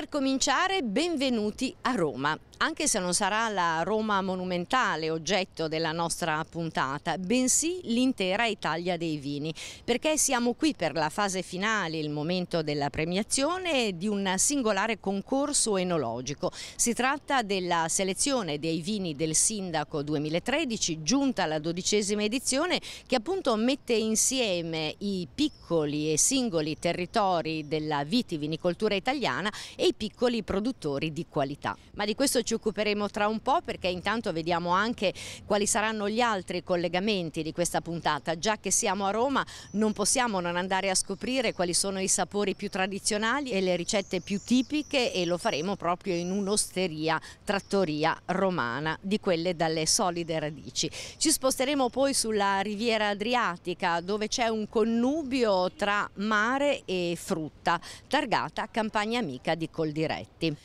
Per cominciare, benvenuti a Roma anche se non sarà la Roma monumentale oggetto della nostra puntata, bensì l'intera Italia dei vini, perché siamo qui per la fase finale, il momento della premiazione di un singolare concorso enologico. Si tratta della selezione dei vini del Sindaco 2013, giunta alla dodicesima edizione, che appunto mette insieme i piccoli e singoli territori della vitivinicoltura italiana e i piccoli produttori di qualità. Ma di questo ci occuperemo tra un po' perché intanto vediamo anche quali saranno gli altri collegamenti di questa puntata. Già che siamo a Roma non possiamo non andare a scoprire quali sono i sapori più tradizionali e le ricette più tipiche e lo faremo proprio in un'osteria trattoria romana di quelle dalle solide radici. Ci sposteremo poi sulla riviera adriatica dove c'è un connubio tra mare e frutta targata Campagna Amica di Coldiretti.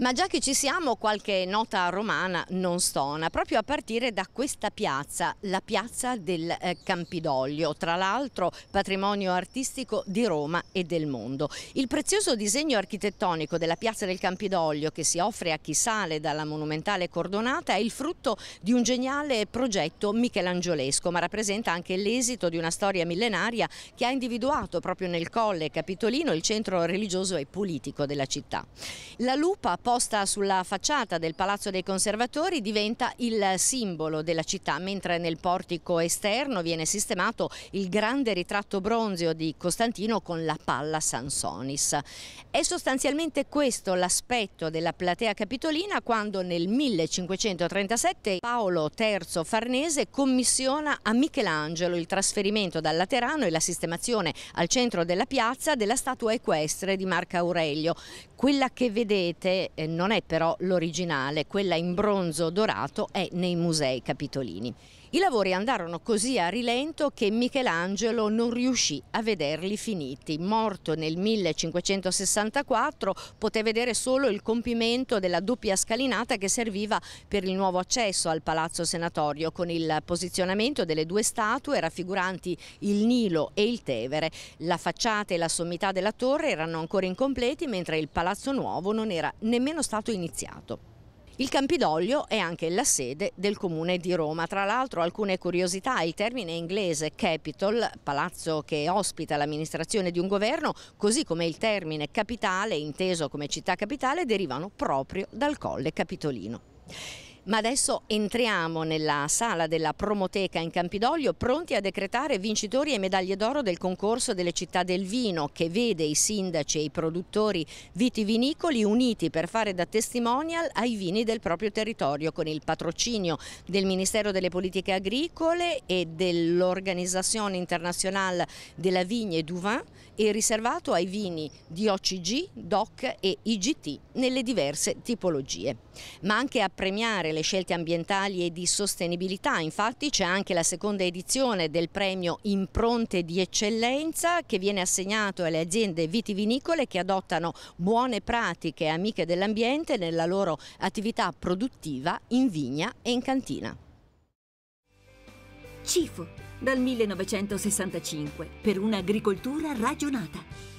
Ma già che ci siamo, qualche nota romana non stona, proprio a partire da questa piazza, la piazza del eh, Campidoglio, tra l'altro patrimonio artistico di Roma e del mondo. Il prezioso disegno architettonico della piazza del Campidoglio che si offre a chi sale dalla monumentale cordonata è il frutto di un geniale progetto michelangiolesco, ma rappresenta anche l'esito di una storia millenaria che ha individuato proprio nel Colle Capitolino il centro religioso e politico della città. La lupa posta sulla facciata del Palazzo dei Conservatori diventa il simbolo della città, mentre nel portico esterno viene sistemato il grande ritratto bronzeo di Costantino con la palla Sansonis. È sostanzialmente questo l'aspetto della platea capitolina quando nel 1537 Paolo III Farnese commissiona a Michelangelo il trasferimento dal Laterano e la sistemazione al centro della piazza della statua equestre di Marco Aurelio quella che vedete eh, non è però l'originale, quella in bronzo dorato è nei musei capitolini. I lavori andarono così a rilento che Michelangelo non riuscì a vederli finiti. Morto nel 1564 poté vedere solo il compimento della doppia scalinata che serviva per il nuovo accesso al Palazzo Senatorio con il posizionamento delle due statue raffiguranti il Nilo e il Tevere. La facciata e la sommità della torre erano ancora incompleti mentre il Palazzo Nuovo non era nemmeno stato iniziato. Il Campidoglio è anche la sede del Comune di Roma. Tra l'altro alcune curiosità, il termine inglese capital, palazzo che ospita l'amministrazione di un governo, così come il termine capitale, inteso come città capitale, derivano proprio dal Colle Capitolino. Ma adesso entriamo nella sala della Promoteca in Campidoglio pronti a decretare vincitori e medaglie d'oro del concorso delle città del vino che vede i sindaci e i produttori vitivinicoli uniti per fare da testimonial ai vini del proprio territorio con il patrocinio del Ministero delle Politiche Agricole e dell'Organizzazione Internazionale della Vigne e du Vin e riservato ai vini di OCG, DOC e IGT nelle diverse tipologie. Ma anche a premiare le scelte ambientali e di sostenibilità, infatti c'è anche la seconda edizione del premio Impronte di Eccellenza che viene assegnato alle aziende vitivinicole che adottano buone pratiche amiche dell'ambiente nella loro attività produttiva in vigna e in cantina. Cifu dal 1965 per un'agricoltura ragionata.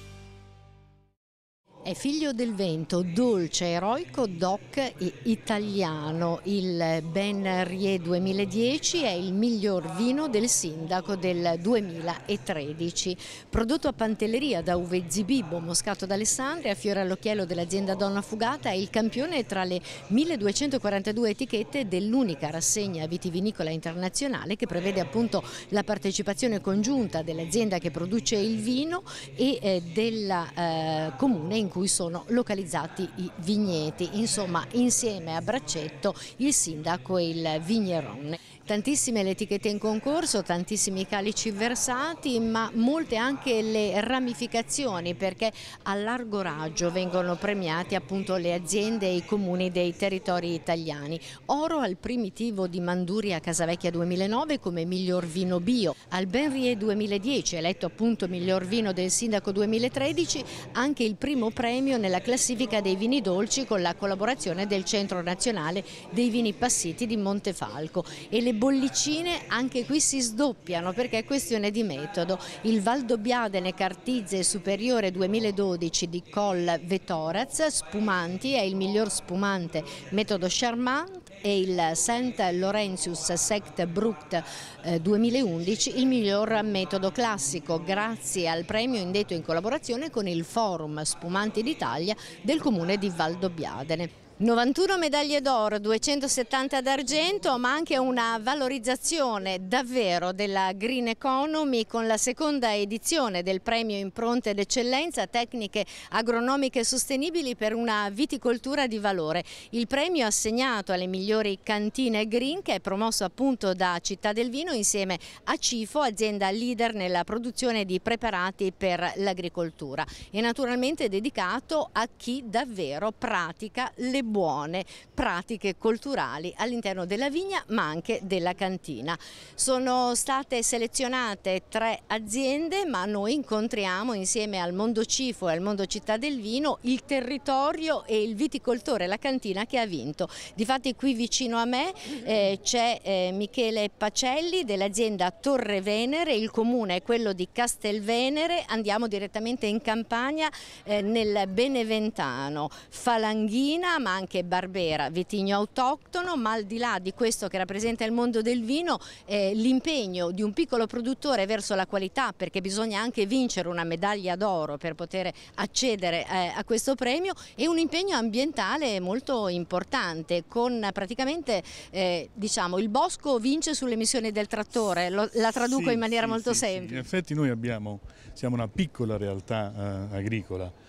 È figlio del vento, dolce, eroico, doc e italiano. Il Ben Rie 2010 è il miglior vino del sindaco del 2013. Prodotto a Pantelleria da Uve Zibibbo, Moscato d'Alessandria, fiore all'occhiello dell'azienda Donna Fugata, è il campione tra le 1242 etichette dell'unica rassegna vitivinicola internazionale che prevede appunto la partecipazione congiunta dell'azienda che produce il vino e eh, della eh, comune in cui sono localizzati i vigneti. Insomma, insieme a Braccetto il sindaco e il vigneron tantissime le etichette in concorso, tantissimi calici versati, ma molte anche le ramificazioni perché a largo raggio vengono premiati appunto le aziende e i comuni dei territori italiani. Oro al primitivo di Manduria Casavecchia 2009 come miglior vino bio, al Benrie 2010 eletto appunto miglior vino del sindaco 2013 anche il primo premio nella classifica dei vini dolci con la collaborazione del Centro Nazionale dei Vini Passiti di Montefalco e le bollicine anche qui si sdoppiano perché è questione di metodo. Il Valdobbiadene Cartizze Superiore 2012 di Col Vetorez, spumanti, è il miglior spumante metodo Charmant e il St. Laurentius Sect Brucht 2011 eh, il miglior metodo classico grazie al premio indetto in collaborazione con il Forum Spumanti d'Italia del comune di Valdobbiadene. 91 medaglie d'oro, 270 d'argento, ma anche una valorizzazione davvero della Green Economy con la seconda edizione del premio Impronte d'eccellenza tecniche agronomiche sostenibili per una viticoltura di valore. Il premio assegnato alle migliori cantine green che è promosso appunto da Città del Vino insieme a Cifo, azienda leader nella produzione di preparati per l'agricoltura e naturalmente dedicato a chi davvero pratica le buone buone pratiche culturali all'interno della vigna ma anche della cantina. Sono state selezionate tre aziende ma noi incontriamo insieme al mondo cifo e al mondo città del vino il territorio e il viticoltore, la cantina che ha vinto. Difatti qui vicino a me eh, c'è eh, Michele Pacelli dell'azienda Torre Venere, il comune è quello di Castelvenere, andiamo direttamente in campagna eh, nel Beneventano, Falanghina ma anche anche Barbera, vitigno autoctono, ma al di là di questo che rappresenta il mondo del vino, eh, l'impegno di un piccolo produttore verso la qualità, perché bisogna anche vincere una medaglia d'oro per poter accedere eh, a questo premio, e un impegno ambientale molto importante, con praticamente eh, diciamo, il bosco vince sulle emissioni del trattore, Lo, la traduco sì, in maniera sì, molto sì, semplice. in effetti noi abbiamo, siamo una piccola realtà eh, agricola,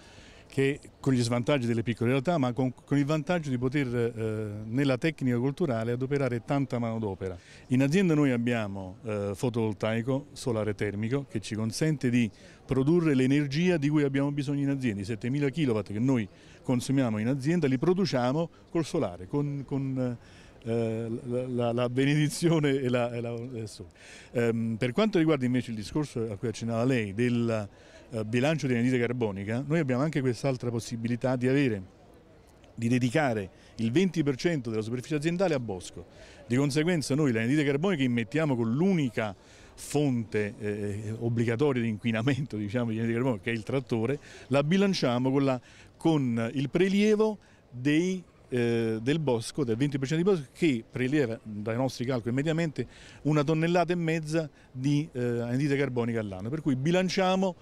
che con gli svantaggi delle piccole realtà, ma con, con il vantaggio di poter eh, nella tecnica culturale adoperare tanta manodopera. In azienda noi abbiamo eh, fotovoltaico, solare termico, che ci consente di produrre l'energia di cui abbiamo bisogno in azienda. I 7000 kW che noi consumiamo in azienda li produciamo col solare, con, con eh, la, la, la, benedizione e la, e la e ehm, per quanto riguarda invece il discorso a cui accennava lei del eh, bilancio di anidride carbonica, noi abbiamo anche quest'altra possibilità di avere di dedicare il 20% della superficie aziendale a bosco. Di conseguenza noi l'anidride carbonica immettiamo con l'unica fonte eh, obbligatoria di inquinamento diciamo, di anidride carbonica, che è il trattore, la bilanciamo con, la, con il prelievo dei, eh, del bosco, del 20% di bosco, che prelieva dai nostri calcoli mediamente una tonnellata e mezza di eh, anidride carbonica all'anno. Per cui bilanciamo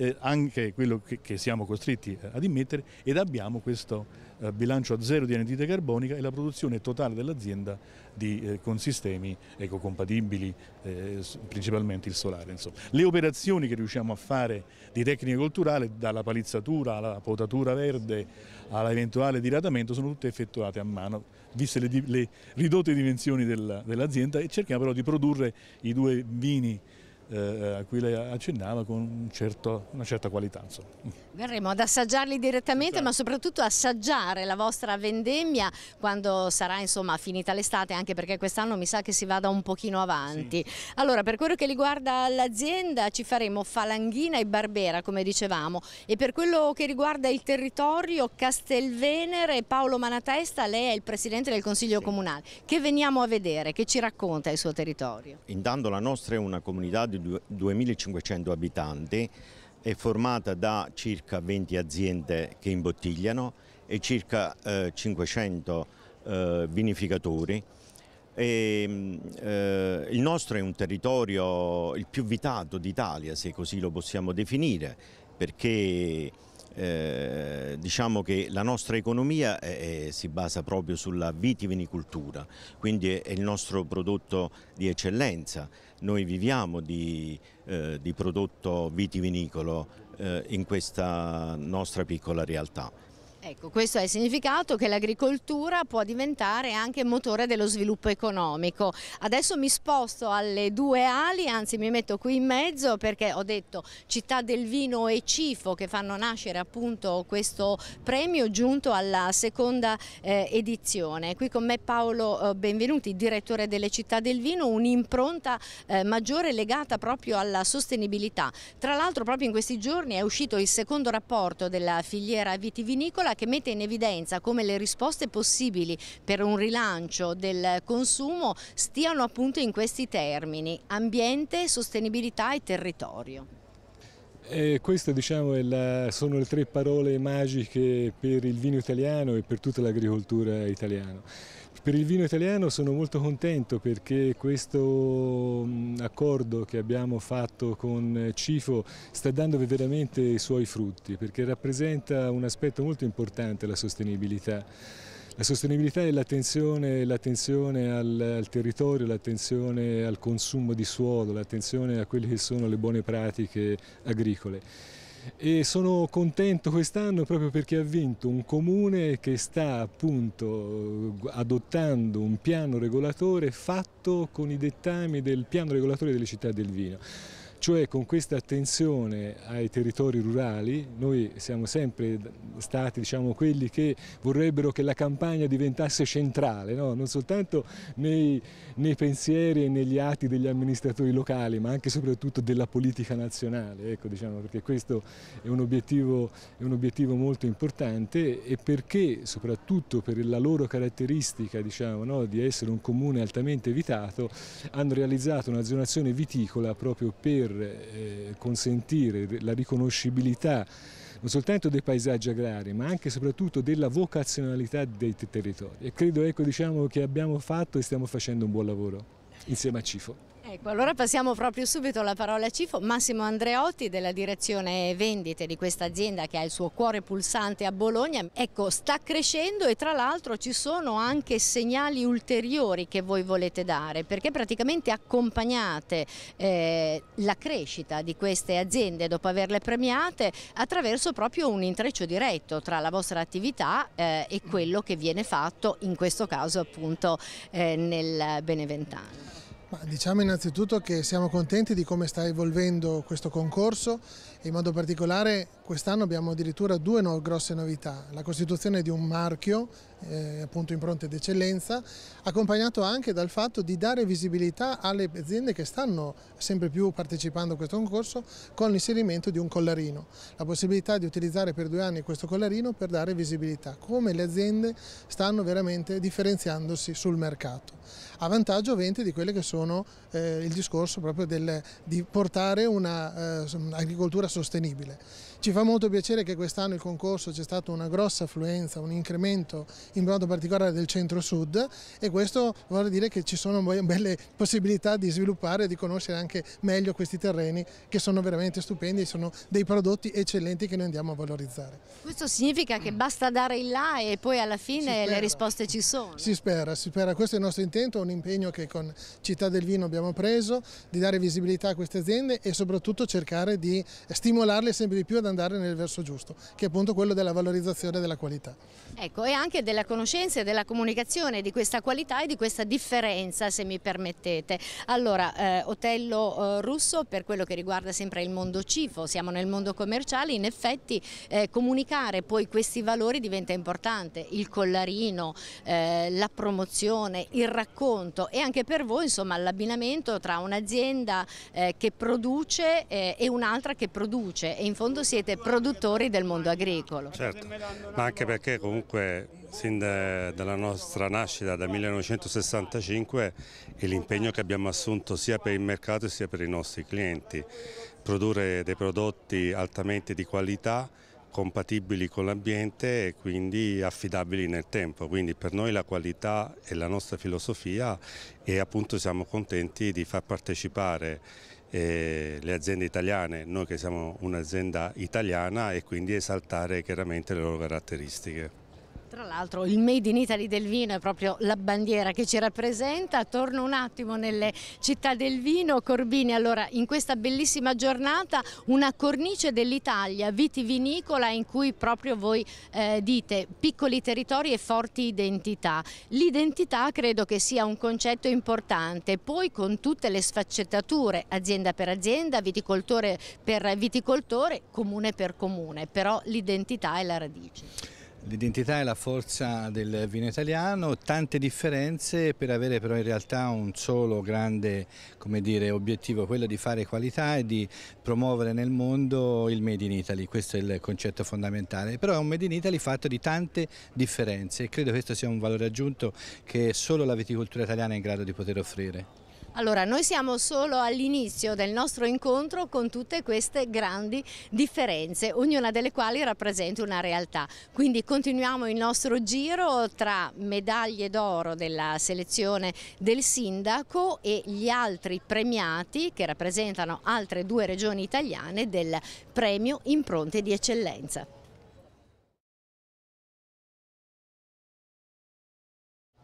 eh, anche quello che, che, siamo costretti eh, ad immettere ed abbiamo questo eh, bilancio a zero di anidride carbonica e la produzione totale dell'azienda di eh, consistemi ecocompatibili, eh, principalmente il solare. Insomma. Le operazioni che riusciamo a fare di tecnica culturale, dalla palizzatura alla potatura verde all'eventuale diradamento, sono tutte effettuate a mano, viste le, le ridotte dimensioni dell'azienda e cerchiamo però di produrre i due vini eh, a cui lei accennava con un certo, una certa qualità. Insomma. Verremo ad assaggiarli direttamente esatto. ma soprattutto assaggiare la vostra vendemmia quando sarà insomma, finita l'estate anche perché quest'anno mi sa che si vada un pochino avanti. Sì. Allora per quello che riguarda l'azienda ci faremo Falanghina e Barbera come dicevamo e per quello che riguarda il territorio Castelvenere Paolo Manatesta lei è il Presidente del Consiglio sì. Comunale che veniamo a vedere, che ci racconta il suo territorio? Intanto la nostra è una comunità di 2.500 abitanti, è formata da circa 20 aziende che imbottigliano e circa eh, 500 eh, vinificatori. E, mm, eh, il nostro è un territorio il più vitato d'Italia, se così lo possiamo definire, perché eh, diciamo che la nostra economia eh, si basa proprio sulla vitivinicoltura, quindi è, il nostro prodotto di eccellenza. Noi viviamo di, eh, di prodotto vitivinicolo eh, in questa nostra piccola realtà. Ecco, questo è il significato che l'agricoltura può diventare anche motore dello sviluppo economico. Adesso mi sposto alle due ali, anzi mi metto qui in mezzo perché ho detto Città del Vino e Cifo che fanno nascere appunto questo premio giunto alla seconda eh, edizione. Qui con me Paolo eh, Benvenuti, direttore delle Città del Vino, un'impronta eh, maggiore legata proprio alla sostenibilità. Tra l'altro proprio in questi giorni è uscito il secondo rapporto della filiera vitivinicola ancora che mette in evidenza come le risposte possibili per un rilancio del consumo stiano appunto in questi termini, ambiente, sostenibilità e territorio. Eh, queste diciamo, sono le tre parole magiche per il vino italiano e per tutta l'agricoltura italiana. Per il vino italiano sono molto contento perché questo mm, accordo che abbiamo fatto con Cifo sta dando veramente i suoi frutti perché rappresenta un aspetto molto importante la sostenibilità. La sostenibilità è l'attenzione, al, al, territorio, l'attenzione al consumo di suolo, l'attenzione a quelle che sono le buone pratiche agricole e sono contento quest'anno proprio perché ha vinto un comune che sta appunto adottando un piano regolatore fatto con i dettami del piano regolatore delle città del vino cioè con questa attenzione ai territori rurali, noi siamo sempre stati diciamo, quelli che vorrebbero che la campagna diventasse centrale, no? non soltanto nei, nei, pensieri e negli atti degli amministratori locali, ma anche e soprattutto della politica nazionale, ecco, diciamo, perché questo è un, obiettivo, è un, obiettivo, molto importante e perché soprattutto per la loro caratteristica diciamo, no? di essere un comune altamente evitato, hanno realizzato una zonazione viticola proprio per per eh, consentire la riconoscibilità non soltanto dei paesaggi agrari ma anche e soprattutto della vocazionalità dei territori e credo ecco, diciamo, che abbiamo fatto e stiamo facendo un buon lavoro insieme a Cifo. Ecco, allora passiamo proprio subito la parola a Cifo. Massimo Andreotti della direzione vendite di questa azienda che ha il suo cuore pulsante a Bologna. Ecco, sta crescendo e tra l'altro ci sono anche segnali ulteriori che voi volete dare perché praticamente accompagnate eh, la crescita di queste aziende dopo averle premiate attraverso proprio un intreccio diretto tra la vostra attività eh, e quello che viene fatto in questo caso appunto eh, nel Beneventano. Ma diciamo innanzitutto che siamo contenti di come sta evolvendo questo concorso in modo particolare quest'anno abbiamo addirittura due no, grosse novità, la costituzione di un marchio, eh, appunto impronte d'eccellenza, accompagnato anche dal fatto di dare visibilità alle aziende che stanno sempre più partecipando a questo concorso con l'inserimento di un collarino, la possibilità di utilizzare per due anni questo collarino per dare visibilità, come le aziende stanno veramente differenziandosi sul mercato, a vantaggio ovviamente di quelle che sono eh, il discorso proprio del, di portare un'agricoltura eh, sostenibile. Ci fa molto piacere che quest'anno il concorso c'è stata una grossa affluenza, un incremento in modo particolare del centro-sud e questo vuol dire che ci sono belle possibilità di sviluppare e di conoscere anche meglio questi terreni che sono veramente stupendi e sono dei prodotti eccellenti che noi andiamo a valorizzare. Questo significa che basta dare il là e poi alla fine le risposte ci sono? Si spera, si spera. Questo è il nostro intento, un impegno che con Città del Vino abbiamo preso, di dare visibilità a queste aziende e soprattutto cercare di stimolarle sempre di più ad andare nel verso giusto, che è appunto quello della valorizzazione della qualità. Ecco, e anche della conoscenza e della comunicazione di questa qualità e di questa differenza, se mi permettete. Allora, eh, Otello eh, Russo, per quello che riguarda sempre il mondo cifo, siamo nel mondo commerciale, in effetti eh, comunicare poi questi valori diventa importante, il collarino, eh, la promozione, il racconto e anche per voi insomma l'abbinamento tra un'azienda eh, che produce eh, e un'altra che produce e in fondo si siete produttori del mondo agricolo. Certo, ma anche perché comunque sin de, dalla nostra nascita, dal 1965, è l'impegno che abbiamo assunto sia per il mercato sia per i nostri clienti, produrre dei prodotti altamente di qualità compatibili con l'ambiente e quindi affidabili nel tempo. Quindi per noi la qualità è la nostra filosofia e appunto siamo contenti di far partecipare eh, le aziende italiane, noi che siamo un'azienda italiana e quindi esaltare chiaramente le loro caratteristiche. Tra l'altro il Made in Italy del vino è proprio la bandiera che ci rappresenta. Torno un attimo nelle città del vino. Corbini, allora in questa bellissima giornata una cornice dell'Italia vitivinicola in cui proprio voi eh, dite piccoli territori e forti identità. L'identità credo che sia un concetto importante, poi con tutte le sfaccettature, azienda per azienda, viticoltore per viticoltore, comune per comune, però l'identità è la radice. L'identità è la forza del vino italiano, tante differenze per avere però in realtà un solo grande dire, obiettivo, quello di fare qualità e di promuovere nel mondo il Made in Italy, questo è il concetto fondamentale, però è un Made in Italy fatto di tante differenze e credo questo sia un valore aggiunto che solo la viticoltura italiana è in grado di poter offrire. Allora, noi siamo solo all'inizio del nostro incontro con tutte queste grandi differenze, ognuna delle quali rappresenta una realtà. Quindi continuiamo il nostro giro tra medaglie d'oro della selezione del sindaco e gli altri premiati che rappresentano altre due regioni italiane del premio Impronte di Eccellenza.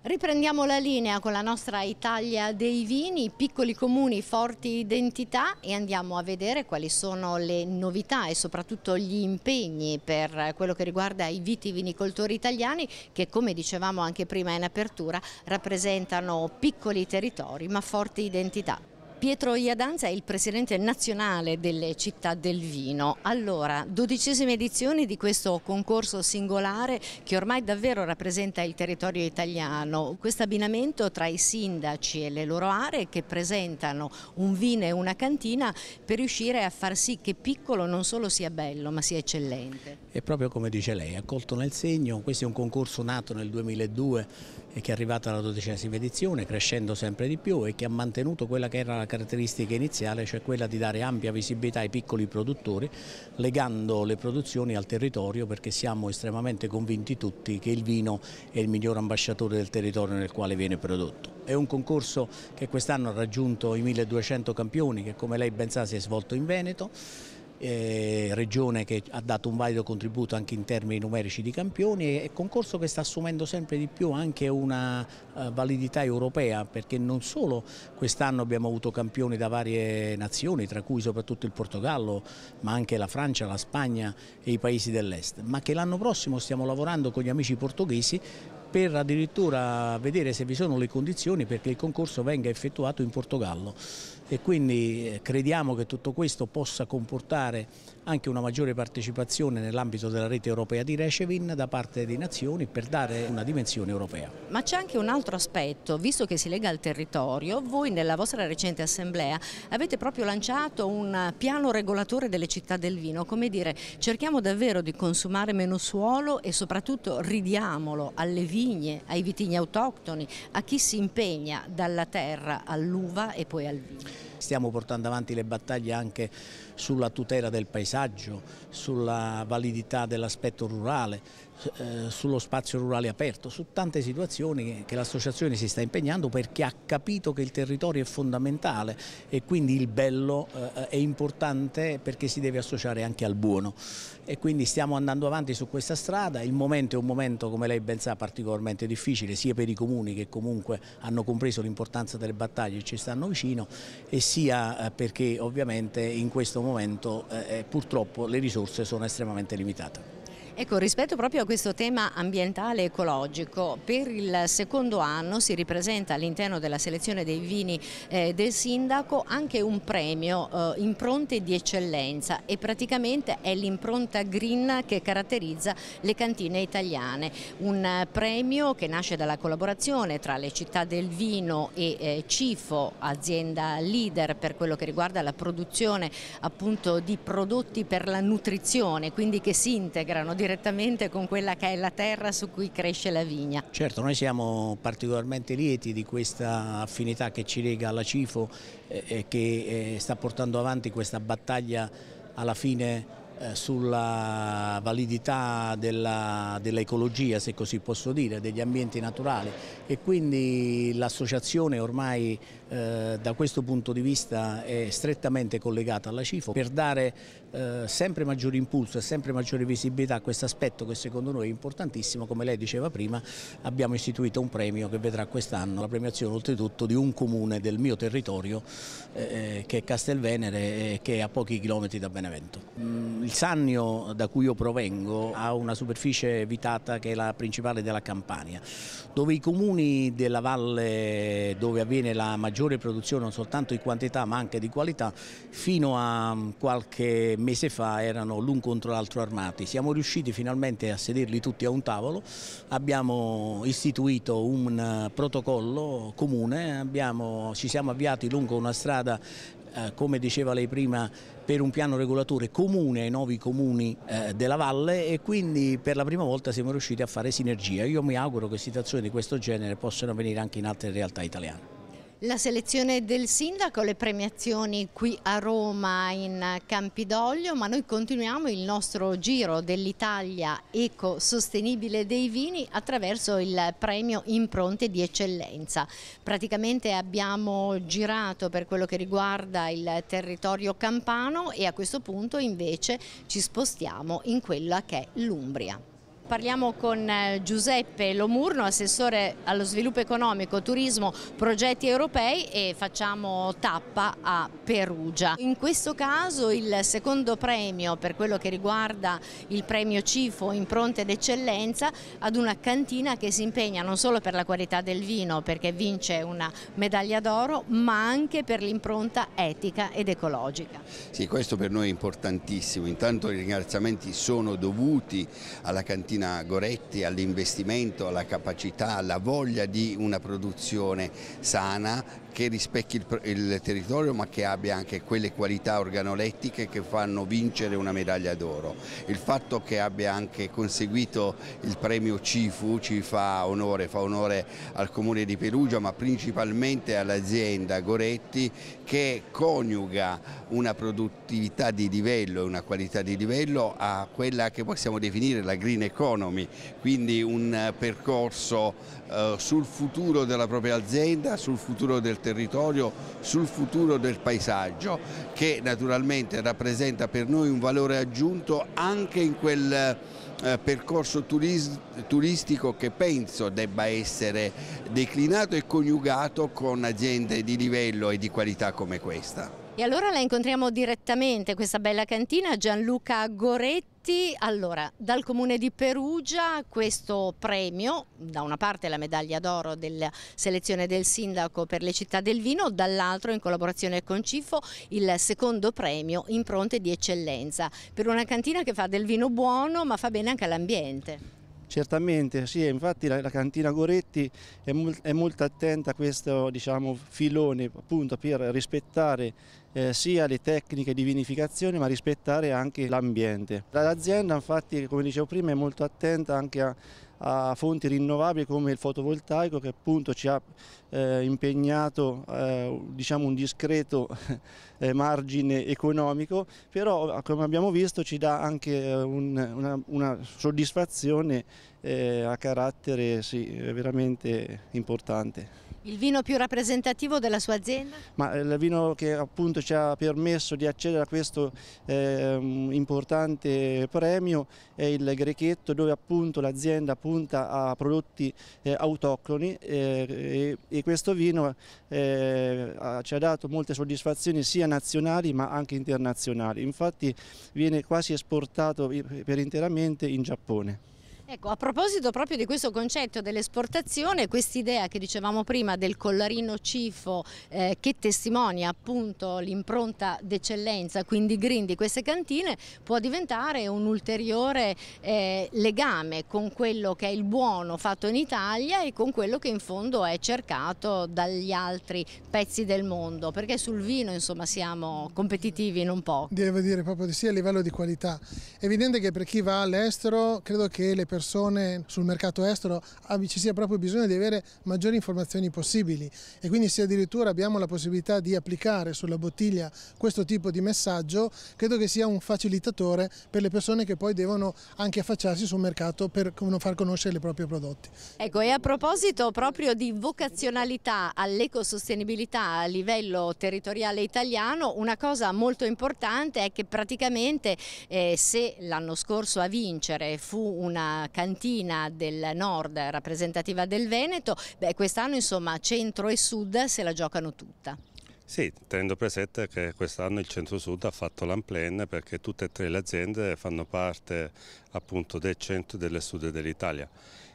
Riprendiamo la linea con la nostra Italia dei vini, piccoli comuni, forti identità e andiamo a vedere quali sono le novità e soprattutto gli impegni per quello che riguarda i vitivinicoltori italiani che come dicevamo anche prima in apertura rappresentano piccoli territori ma forti identità. Pietro Iadanza è il presidente nazionale delle città del vino. Allora, dodicesima edizione di questo concorso singolare che ormai davvero rappresenta il territorio italiano. Questo abbinamento tra i sindaci e le loro aree che presentano un vino e una cantina per riuscire a far sì che piccolo non solo sia bello ma sia eccellente. E proprio come dice lei, accolto nel segno, questo è un concorso nato nel 2002 e che è arrivata alla dodicesima edizione crescendo sempre di più e che ha mantenuto quella che era la caratteristica iniziale, cioè quella di dare ampia visibilità ai piccoli produttori legando le produzioni al territorio perché siamo estremamente convinti tutti che il vino è il miglior ambasciatore del territorio nel quale viene prodotto. È un concorso che quest'anno ha raggiunto i 1200 campioni che come lei ben sa si è svolto in Veneto eh, regione che ha dato un valido contributo anche in termini numerici di campioni e, concorso che sta assumendo sempre di più anche una eh, validità europea perché non solo quest'anno abbiamo avuto campioni da varie nazioni tra cui soprattutto il Portogallo ma anche la Francia, la Spagna e i paesi dell'est ma che l'anno prossimo stiamo lavorando con gli amici portoghesi per addirittura vedere se vi sono le condizioni perché il concorso venga effettuato in Portogallo e quindi eh, crediamo che tutto questo possa comportare anche una maggiore partecipazione nell'ambito della rete europea di Recevin da parte di nazioni per dare una dimensione europea. Ma c'è anche un altro aspetto, visto che si lega al territorio, voi nella vostra recente assemblea avete proprio lanciato un piano regolatore delle città del vino, come dire cerchiamo davvero di consumare meno suolo e soprattutto ridiamolo alle vigne, ai vitigni autoctoni, a chi si impegna dalla terra all'uva e poi al vino. Stiamo portando avanti le battaglie anche sulla tutela del paesaggio, sulla validità dell'aspetto rurale, eh, sullo spazio rurale aperto, su tante situazioni che l'associazione si sta impegnando perché ha capito che il territorio è fondamentale e quindi il bello eh, è importante perché si deve associare anche al buono e quindi stiamo andando avanti su questa strada, il momento è un momento come lei ben sa particolarmente difficile sia per i comuni che comunque hanno compreso l'importanza delle battaglie e ci stanno vicino e sia eh, perché ovviamente in questo momento eh, purtroppo le risorse sono estremamente limitate. Ecco, rispetto proprio a questo tema ambientale e ecologico, per il secondo anno si ripresenta all'interno della selezione dei vini eh, del sindaco anche un premio eh, impronte di eccellenza e praticamente è l'impronta green che caratterizza le cantine italiane. Un premio che nasce dalla collaborazione tra le città del vino e eh, Cifo, azienda leader per quello che riguarda la produzione appunto di prodotti per la nutrizione, quindi che si integrano di direttamente con quella che è la terra su cui cresce la vigna. Certo, noi siamo particolarmente lieti di questa affinità che ci lega alla CIFO e eh, eh, che eh, sta portando avanti questa battaglia alla fine sulla validità dell'ecologia, dell se così posso dire, degli ambienti naturali e quindi l'associazione ormai eh, da questo punto di vista è strettamente collegata alla CIFO per dare eh, sempre maggiore impulso e sempre maggiore visibilità a questo aspetto che secondo noi è importantissimo, come lei diceva prima abbiamo istituito un premio che vedrà quest'anno la premiazione oltretutto di un comune del mio territorio eh, eh che è Castelvenere eh, che è a pochi chilometri da Benevento. Mm, il Sannio da cui io provengo ha una superficie evitata che è la principale della Campania dove i comuni della valle dove avviene la maggiore produzione non soltanto di quantità ma anche di qualità fino a qualche mese fa erano l'un contro l'altro armati. Siamo riusciti finalmente a sederli tutti a un tavolo, abbiamo istituito un eh, protocollo comune, abbiamo, ci siamo avviati lungo una strada eh, come diceva lei prima, per un piano regolatore comune ai nuovi comuni eh, della valle e quindi per la prima volta siamo riusciti a fare sinergia. Io mi auguro che situazioni di questo genere possano avvenire anche in altre realtà italiane. La selezione del sindaco, le premiazioni qui a Roma in Campidoglio, ma noi continuiamo il nostro giro dell'Italia ecosostenibile dei vini attraverso il premio Impronte di eccellenza. Praticamente abbiamo girato per quello che riguarda il territorio campano e a questo punto invece ci spostiamo in quella che è l'Umbria. Parliamo con eh, Giuseppe Lomurno, assessore allo sviluppo economico, turismo, progetti europei e facciamo tappa a Perugia. In questo caso il secondo premio per quello che riguarda il premio CIFO impronte d'eccellenza ad una cantina che si impegna non solo per la qualità del vino perché vince una medaglia d'oro ma anche per l'impronta etica ed ecologica. Sì, questo per noi è importantissimo. Intanto i ringraziamenti sono dovuti alla cantina Marina Goretti all'investimento, alla capacità, alla voglia di una produzione sana che rispecchi il, il, territorio ma che abbia anche quelle qualità organolettiche che fanno vincere una medaglia d'oro. Il fatto che abbia anche conseguito il premio CIFU ci fa onore, fa onore al Comune di Perugia ma principalmente all'azienda Goretti che coniuga una produttività di livello e una qualità di livello a quella che possiamo definire la green economy, quindi un percorso eh, sul futuro della propria azienda, sul futuro del territorio, sul futuro del paesaggio che naturalmente rappresenta per noi un valore aggiunto anche in quel eh, percorso turistico che penso debba essere declinato e coniugato con aziende di livello e di qualità come questa. E allora la incontriamo direttamente, questa bella cantina, Gianluca Goretti. Allora, dal comune di Perugia questo premio, da una parte la medaglia d'oro della selezione del sindaco per le città del vino, dall'altro in collaborazione con Cifo il secondo premio impronte di eccellenza per una cantina che fa del vino buono ma fa bene anche all'ambiente. Certamente, sì, infatti la, la cantina Goretti è, mol, è, molto attenta a questo diciamo, filone appunto, per rispettare eh, sia le tecniche di vinificazione ma rispettare anche l'ambiente. L'azienda infatti come dicevo prima è molto attenta anche a, a fonti rinnovabili come il fotovoltaico che appunto ci ha eh, impegnato eh, diciamo un discreto eh, margine economico, però eh, come abbiamo visto ci dà anche eh, un, una, una, soddisfazione eh, a carattere sì, veramente importante. Il vino più rappresentativo della sua azienda? Ma eh, il vino che appunto ci ha permesso di accedere a questo eh, importante premio è il Grechetto dove appunto l'azienda punta a prodotti eh, autoctoni eh, e, e, questo vino eh, ci ha dato molte soddisfazioni sia nazionali ma anche internazionali. Infatti viene quasi esportato per interamente in Giappone. Ecco, a proposito proprio di questo concetto dell'esportazione, quest'idea che dicevamo prima del collarino cifo eh, che testimonia appunto l'impronta d'eccellenza, quindi green di queste cantine, può diventare un ulteriore eh, legame con quello che è il buono fatto in Italia e con quello che in fondo è cercato dagli altri pezzi del mondo, perché sul vino insomma siamo competitivi in un po'. Devo dire proprio di sì a livello di qualità. È evidente che per chi va all'estero credo che le persone persone sul mercato estero ah, ci sia proprio bisogno di avere maggiori informazioni possibili e quindi se addirittura abbiamo la possibilità di applicare sulla bottiglia questo tipo di messaggio credo che sia un facilitatore per le persone che poi devono anche affacciarsi sul mercato per far conoscere i propri prodotti. Ecco e a proposito proprio di vocazionalità all'ecosostenibilità a livello territoriale italiano una cosa molto importante è che praticamente eh, se l'anno scorso a vincere fu una cantina del nord rappresentativa del Veneto, beh quest'anno insomma centro e sud se la giocano tutta. Sì, tenendo presente che quest'anno il Centro-Sud ha fatto l'Amplen perché tutte e tre le aziende fanno parte appunto del centro e del sud dell'Italia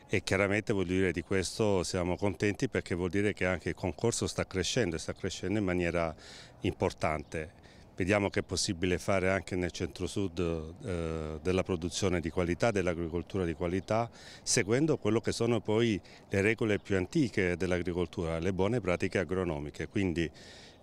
e chiaramente vuol dire di questo siamo contenti perché vuol dire che anche il concorso sta crescendo e sta crescendo in maniera importante Vediamo che è possibile fare anche nel centro-sud eh, della produzione di qualità, dell'agricoltura di qualità, seguendo quello che sono poi le regole più antiche dell'agricoltura, le buone pratiche agronomiche. Quindi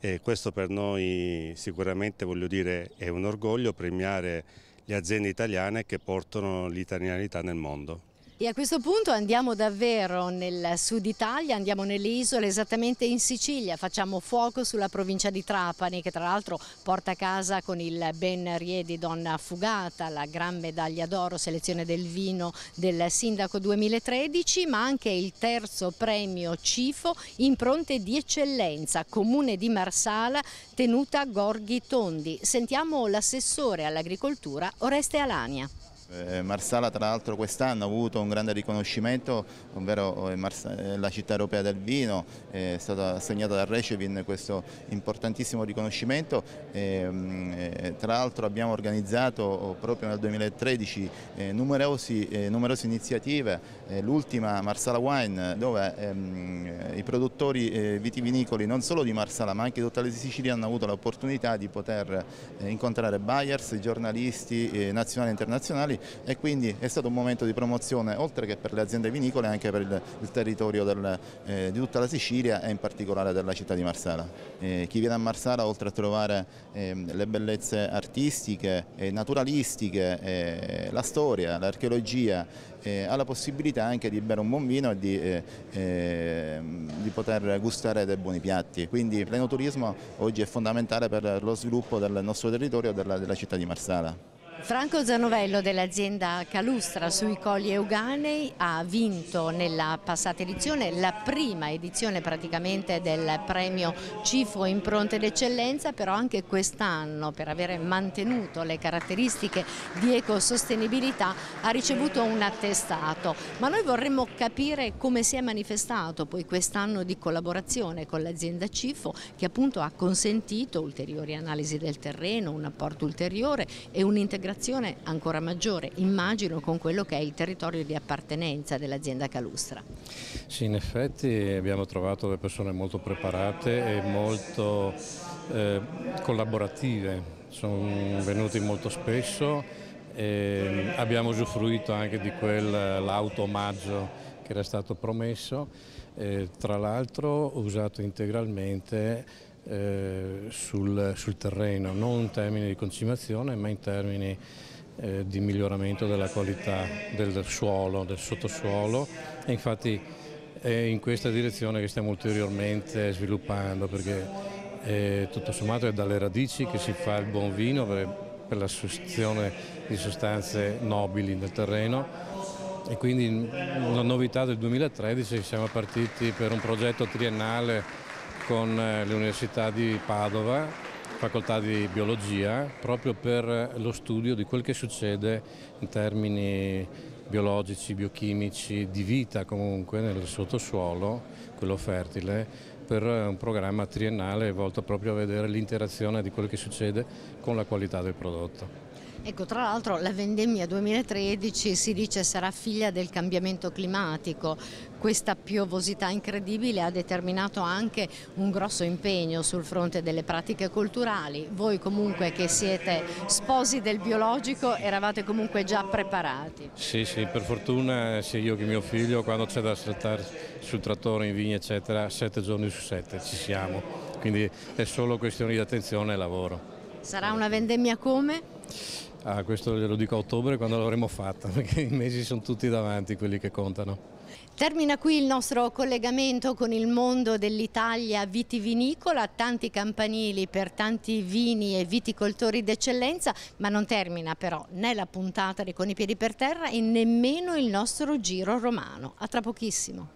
eh, questo per noi sicuramente voglio dire, è un orgoglio premiare le aziende italiane che portano l'italianità nel mondo. E a questo punto andiamo davvero nel sud Italia, andiamo nelle isole, esattamente in Sicilia, facciamo fuoco sulla provincia di Trapani che tra l'altro porta a casa con il ben Riedi Donna Fugata, la gran medaglia d'oro, selezione del vino del sindaco 2013, ma anche il terzo premio CIFO impronte di eccellenza, comune di Marsala, tenuta Gorghi Tondi. Sentiamo l'assessore all'agricoltura Oreste Alania. Eh, Marsala tra l'altro quest'anno ha avuto un grande riconoscimento, ovvero eh, eh, la città europea del vino, è stata assegnata dal Recevin questo importantissimo riconoscimento, tra l'altro abbiamo organizzato oh, proprio nel 2013 numerosi, numerose iniziative, l'ultima Marsala Wine dove ehm, i produttori vitivinicoli non solo di Marsala ma anche di tutta la Sicilia hanno avuto l'opportunità di poter incontrare buyers, giornalisti nazionali e internazionali territori e quindi è stato un momento di promozione oltre che per le aziende vinicole anche per il, il territorio del, eh, di tutta la Sicilia e in particolare della città di Marsala. Eh, chi viene a Marsala oltre a trovare eh, le bellezze artistiche, naturalistiche, la storia, l'archeologia, ha la possibilità anche di bere un buon vino e di, eh, ehm, di poter gustare dei buoni piatti. Quindi il plenoturismo oggi è fondamentale per lo sviluppo del nostro territorio e della, della città di Marsala. Franco Zanovello dell'azienda Calustra sui colli euganei ha vinto nella passata edizione la prima edizione praticamente del premio Cifo Impronte d'Eccellenza, però anche quest'anno per aver mantenuto le caratteristiche di ecosostenibilità ha ricevuto un attestato. Ma noi vorremmo capire come si è manifestato poi quest'anno di collaborazione con l'azienda Cifo che appunto ha consentito ulteriori analisi del terreno, un apporto ulteriore e un'integrazione relazione ancora maggiore, immagino, con quello che è il territorio di appartenenza dell'azienda Calustra. Sì, in effetti abbiamo trovato le persone molto preparate e molto eh, collaborative, sono venuti molto spesso e abbiamo usufruito anche di quell'auto omaggio che era stato promesso, eh, tra l'altro usato integralmente eh, sul, sul, terreno, non in termini di concimazione ma in termini eh, di miglioramento della qualità del, suolo, del sottosuolo e infatti è in questa direzione che stiamo ulteriormente sviluppando perché eh, tutto sommato è dalle radici che si fa il buon vino per, per l'assunzione di sostanze nobili nel terreno e quindi una novità del 2013 siamo partiti per un progetto triennale con eh, l'Università di Padova, facoltà di biologia, proprio per lo studio di quel che succede in termini biologici, biochimici, di vita comunque nel sottosuolo, quello fertile, per eh, un programma triennale volto proprio a vedere l'interazione di quello che succede con la qualità del prodotto. Ecco, tra l'altro la vendemmia 2013 si dice sarà figlia del cambiamento climatico, questa piovosità incredibile ha determinato anche un grosso impegno sul fronte delle pratiche culturali, voi comunque che siete sposi del biologico eravate comunque già preparati? Sì, sì, per fortuna sia io che mio figlio quando c'è da saltare sul trattore in vigna eccetera, sette giorni su sette ci siamo, quindi è solo questione di attenzione e lavoro. Sarà una vendemmia come? Ah, questo glielo dico a ottobre quando l'avremo fatta, perché i mesi sono tutti davanti, quelli che contano. Termina qui il nostro collegamento con il mondo dell'Italia vitivinicola, tanti campanili per tanti vini e viticoltori d'eccellenza, ma non termina però né la puntata di Con i piedi per terra e nemmeno il nostro giro romano. A tra pochissimo.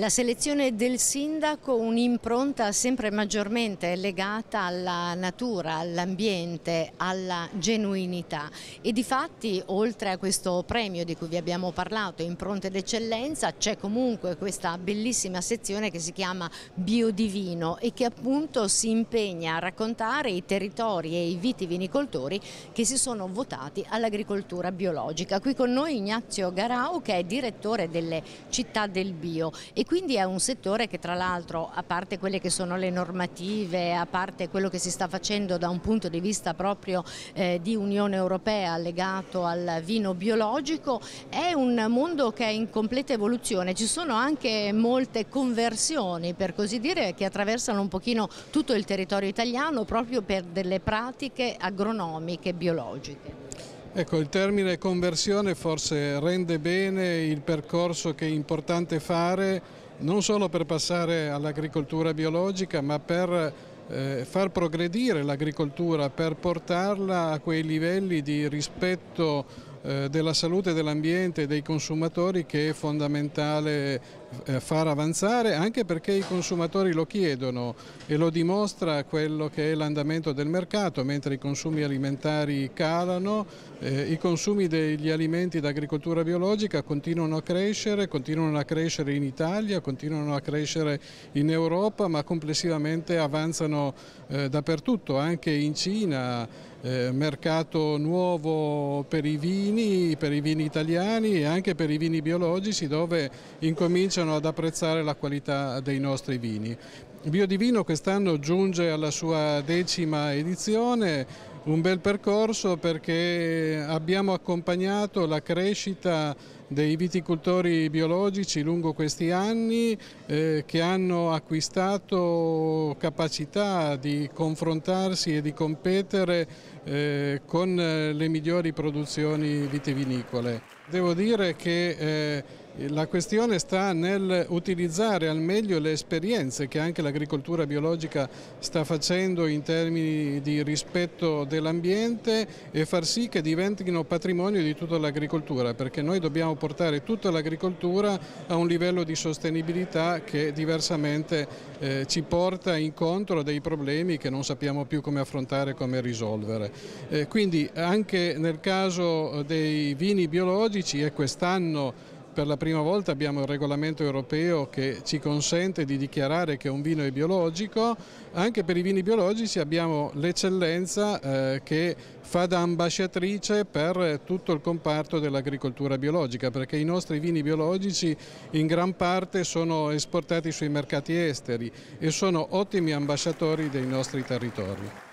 La selezione del sindaco un'impronta sempre maggiormente legata alla natura, all'ambiente, alla genuinità e di fatti oltre a questo premio di cui vi abbiamo parlato, impronte d'eccellenza, c'è comunque questa bellissima sezione che si chiama Biodivino e che appunto si impegna a raccontare i territori e i vitivinicoltori che si sono votati all'agricoltura biologica. Qui con noi Ignazio Garau che è direttore delle città del bio e quindi è un settore che tra l'altro, a parte quelle che sono le normative, a parte quello che si sta facendo da un punto di vista proprio eh, di Unione Europea legato al vino biologico, è un mondo che è in completa evoluzione. Ci sono anche molte conversioni, per così dire, che attraversano un pochino tutto il territorio italiano proprio per delle pratiche agronomiche biologiche. Ecco, il termine conversione forse rende bene il percorso che è importante fare non solo per passare all'agricoltura biologica ma per eh, far progredire l'agricoltura, per portarla a quei livelli di rispetto eh, della salute dell'ambiente e dei consumatori che è fondamentale eh, far avanzare anche perché i consumatori lo chiedono e lo dimostra quello che è l'andamento del mercato, mentre i consumi alimentari calano, eh, i consumi degli alimenti d'agricoltura biologica continuano a crescere, continuano a crescere in Italia, continuano a crescere in Europa, ma complessivamente avanzano eh, dappertutto, anche in Cina. Eh, mercato nuovo per i vini, per i vini italiani e anche per i vini biologici dove incomincia cominciano ad apprezzare la qualità dei nostri vini. Biodivino quest'anno giunge alla sua decima edizione, un bel percorso perché abbiamo accompagnato la crescita dei viticoltori biologici lungo questi anni eh, che hanno acquistato capacità di confrontarsi e di competere eh, con le migliori produzioni vitivinicole. Devo dire che eh, la questione sta nel utilizzare al meglio le esperienze che anche l'agricoltura biologica sta facendo in termini di rispetto dell'ambiente e far sì che diventino patrimonio di tutta l'agricoltura, perché noi dobbiamo portare tutta l'agricoltura a un livello di sostenibilità che diversamente eh, ci porta incontro a dei problemi che non sappiamo più come affrontare, come risolvere. Eh, quindi anche nel caso eh, dei vini biologici e quest'anno per la prima volta abbiamo il regolamento europeo che ci consente di dichiarare che un vino è biologico, anche per i vini biologici abbiamo l'eccellenza eh, che fa da ambasciatrice per tutto il comparto dell'agricoltura biologica perché i nostri vini biologici in gran parte sono esportati sui mercati esteri e sono ottimi ambasciatori dei nostri territori.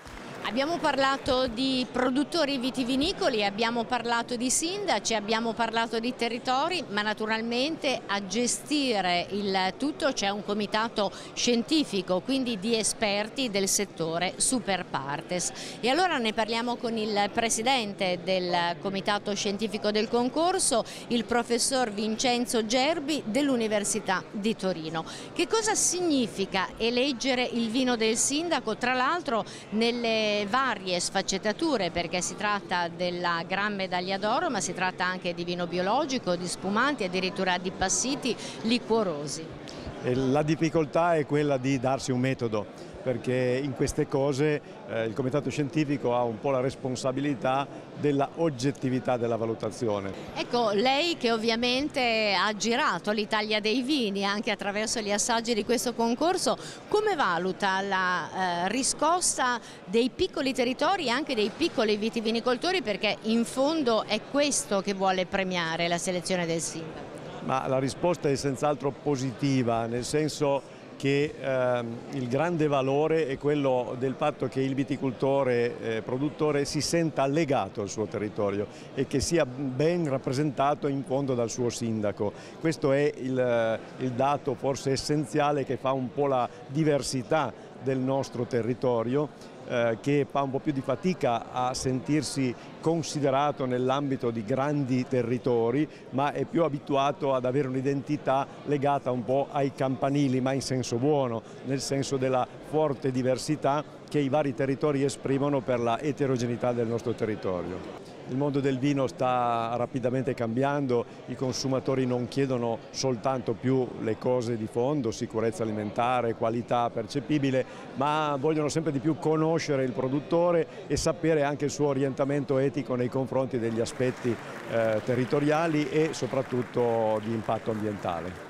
Abbiamo parlato di produttori vitivinicoli, abbiamo parlato di sindaci, abbiamo parlato di territori, ma naturalmente a gestire il tutto c'è un comitato scientifico, quindi di esperti del settore super partes. E allora ne parliamo con il presidente del comitato scientifico del concorso, il professor Vincenzo Gerbi dell'Università di Torino. Che cosa significa eleggere il vino del sindaco? Tra l'altro nelle varie sfaccettature perché si tratta della gran medaglia d'oro ma si tratta anche di vino biologico, di spumanti, addirittura di passiti liquorosi. La difficoltà è quella di darsi un metodo perché in queste cose eh, il comitato scientifico ha un po' la responsabilità della oggettività della valutazione. Ecco, lei che ovviamente ha girato l'Italia dei vini anche attraverso gli assaggi di questo concorso, come valuta la eh, riscossa dei piccoli territori e anche dei piccoli vitivinicoltori perché in fondo è questo che vuole premiare la selezione del sindaco? Ma la risposta è senz'altro positiva, nel senso che ehm, il grande valore è quello del fatto che il viticoltore eh, produttore si senta legato al suo territorio e che sia ben rappresentato in fondo dal suo sindaco. Questo è il, il dato forse essenziale che fa un po' la diversità del nostro territorio eh, che fa un po' più di fatica a sentirsi considerato nell'ambito di grandi territori, ma è più abituato ad avere un'identità legata un po' ai campanili, ma in senso buono, nel senso della forte diversità che i vari territori esprimono per la eterogeneità del nostro territorio. Il mondo del vino sta rapidamente cambiando, i consumatori non chiedono soltanto più le cose di fondo, sicurezza alimentare, qualità percepibile, ma vogliono sempre di più conoscere il produttore e sapere anche il suo orientamento etico nei confronti degli aspetti eh, territoriali e soprattutto di impatto ambientale.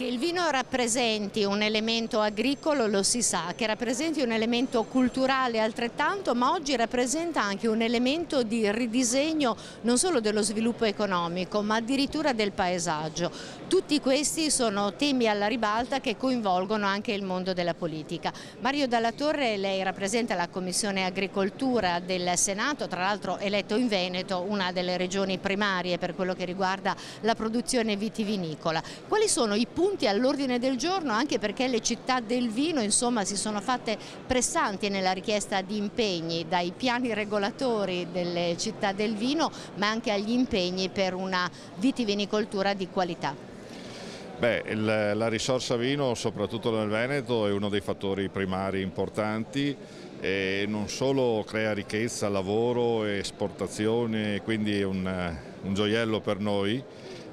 Che il vino rappresenti un elemento agricolo lo si sa, che rappresenti un elemento culturale altrettanto, ma oggi rappresenta anche un elemento di ridisegno non solo dello sviluppo economico, ma addirittura del paesaggio. Tutti questi sono temi alla ribalta che coinvolgono anche il mondo della politica. Mario Dalla Torre, lei rappresenta la Commissione Agricoltura del Senato, tra l'altro eletto in Veneto, una delle regioni primarie per quello che riguarda la produzione vitivinicola. Quali sono i punti punti all'ordine del giorno anche perché le città del vino insomma, si sono fatte pressanti nella richiesta di impegni dai piani regolatori delle città del vino ma anche agli impegni per una vitivinicoltura di qualità. Beh, il, la risorsa vino, soprattutto nel Veneto, è uno dei fattori primari importanti e non solo crea ricchezza, lavoro, e esportazione, quindi è un, un gioiello per noi,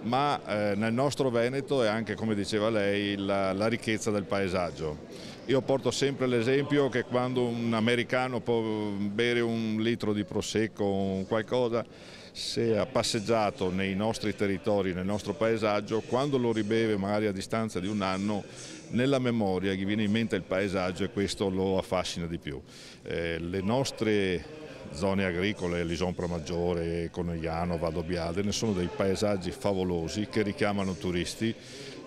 ma eh, nel nostro Veneto è anche, come diceva lei, la, la ricchezza del paesaggio. Io porto sempre l'esempio che quando un americano può bere un litro di prosecco o qualcosa, se ha passeggiato nei nostri territori, nel nostro paesaggio, quando lo ribeve magari a distanza di un anno, nella memoria gli viene in mente il paesaggio e questo lo affascina di più. Eh, le nostre zone agricole, Lisompro Maggiore, Conegliano, Vado Biade, ne sono dei paesaggi favolosi che richiamano turisti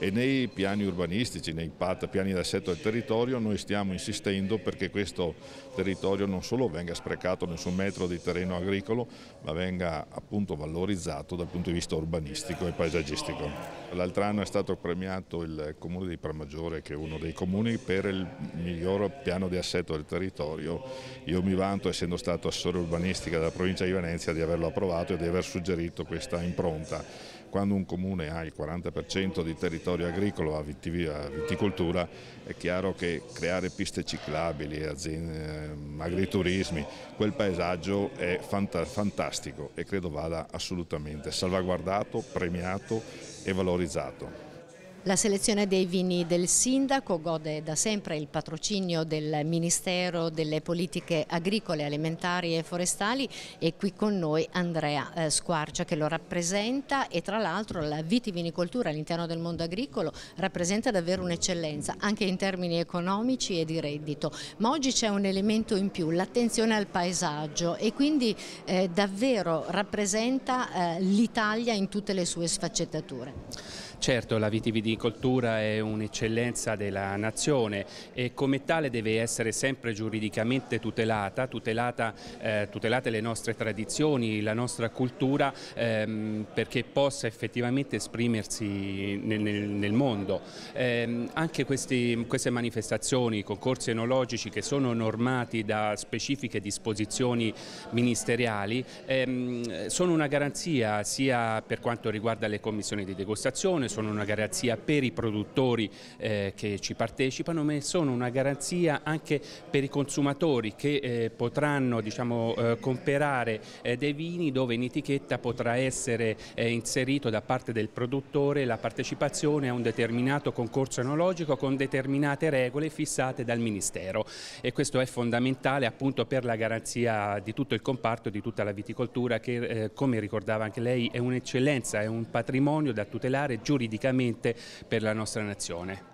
e nei piani urbanistici, nei PAT, piani d'assetto del territorio, noi stiamo insistendo perché questo territorio non solo venga sprecato nessun metro di terreno agricolo, ma venga appunto valorizzato dal punto di vista urbanistico e paesaggistico. L'altro anno è stato premiato il comune di Pramaggiore, che è uno dei comuni, per il miglior piano di assetto del territorio. Io mi vanto, essendo stato assessore urbanistica della provincia di Venezia, di averlo approvato e di aver suggerito questa impronta quando un comune ha il 40% di territorio agricolo a eh, viticoltura è chiaro che creare piste ciclabili, aziende, ehm, agriturismi, quel paesaggio è fanta fantastico e credo vada assolutamente salvaguardato, premiato e valorizzato. La selezione dei vini del sindaco gode da sempre il patrocinio del Ministero delle Politiche Agricole, Alimentari e Forestali e qui con noi Andrea eh, Squarcia che lo rappresenta e tra l'altro la vitivinicoltura all'interno del mondo agricolo rappresenta davvero un'eccellenza anche in termini economici e di reddito. Ma oggi c'è un elemento in più, l'attenzione al paesaggio e quindi eh, davvero rappresenta eh, l'Italia in tutte le sue sfaccettature. Certo la vitivinicoltura è un'eccellenza della nazione e come tale deve essere sempre giuridicamente tutelata, tutelata eh, tutelate le nostre tradizioni, la nostra cultura ehm, perché possa effettivamente esprimersi nel, nel, nel mondo. Eh, anche questi, queste manifestazioni, i concorsi enologici che sono normati da specifiche disposizioni ministeriali ehm, sono una garanzia sia per quanto riguarda le commissioni di degustazione, sono una garanzia per i produttori eh, che ci partecipano, ma sono una garanzia anche per i consumatori che eh, potranno diciamo, eh, comprare eh, dei vini dove in etichetta potrà essere eh, inserito da parte del produttore la partecipazione a un determinato concorso enologico con determinate regole fissate dal Ministero e questo è fondamentale appunto per la garanzia di tutto il comparto, di tutta la viticoltura che eh, come ricordava anche lei è un'eccellenza, è un patrimonio da tutelare giuridicamente giuridicamente per la nostra nazione.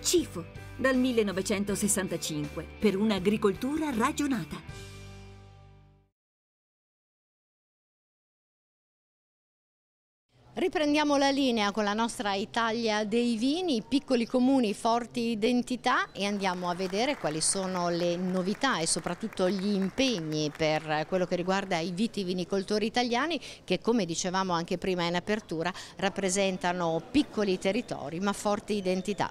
CIFO, dal 1965, per un'agricoltura ragionata. Riprendiamo la linea con la nostra Italia dei vini, piccoli comuni, forti identità e andiamo a vedere quali sono le novità e soprattutto gli impegni per quello che riguarda i vitivinicoltori italiani che come dicevamo anche prima in apertura rappresentano piccoli territori ma forti identità.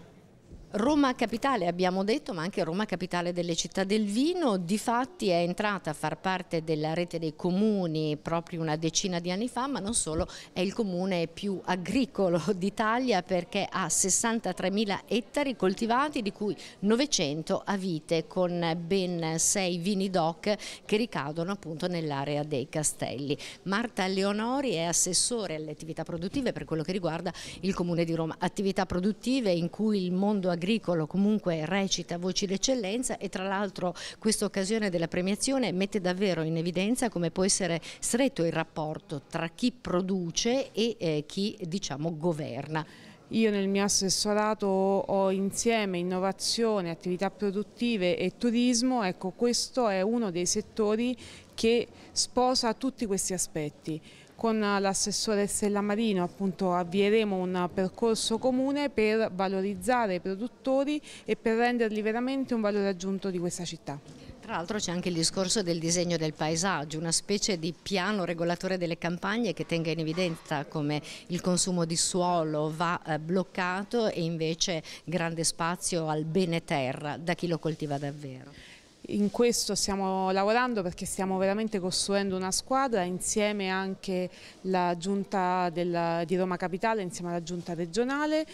Roma Capitale abbiamo detto, ma anche Roma Capitale delle città del vino, di fatti è entrata a far parte della rete dei comuni proprio una decina di anni fa, ma non solo, è il comune più agricolo d'Italia perché ha 63.000 ettari coltivati, di cui 900 a vite, con ben 6 vini doc che ricadono appunto nell'area dei castelli. Marta Leonori è assessore alle attività produttive per quello che riguarda il comune di Roma, attività produttive in cui il mondo agricolo agricolo comunque recita Voci d'eccellenza e tra l'altro questa occasione della premiazione mette davvero in evidenza come può essere stretto il rapporto tra chi produce e eh, chi diciamo governa. Io nel mio assessorato ho insieme innovazione, attività produttive e turismo, ecco questo è uno dei settori che sposa tutti questi aspetti. Con l'assessore Stella Marino appunto, avvieremo un percorso comune per valorizzare i produttori e per renderli veramente un valore aggiunto di questa città. Tra l'altro c'è anche il discorso del disegno del paesaggio, una specie di piano regolatore delle campagne che tenga in evidenza come il consumo di suolo va eh, bloccato e invece grande spazio al bene terra da chi lo coltiva davvero. In questo stiamo lavorando perché stiamo veramente costruendo una squadra insieme anche alla giunta della, di Roma Capitale, insieme alla giunta regionale.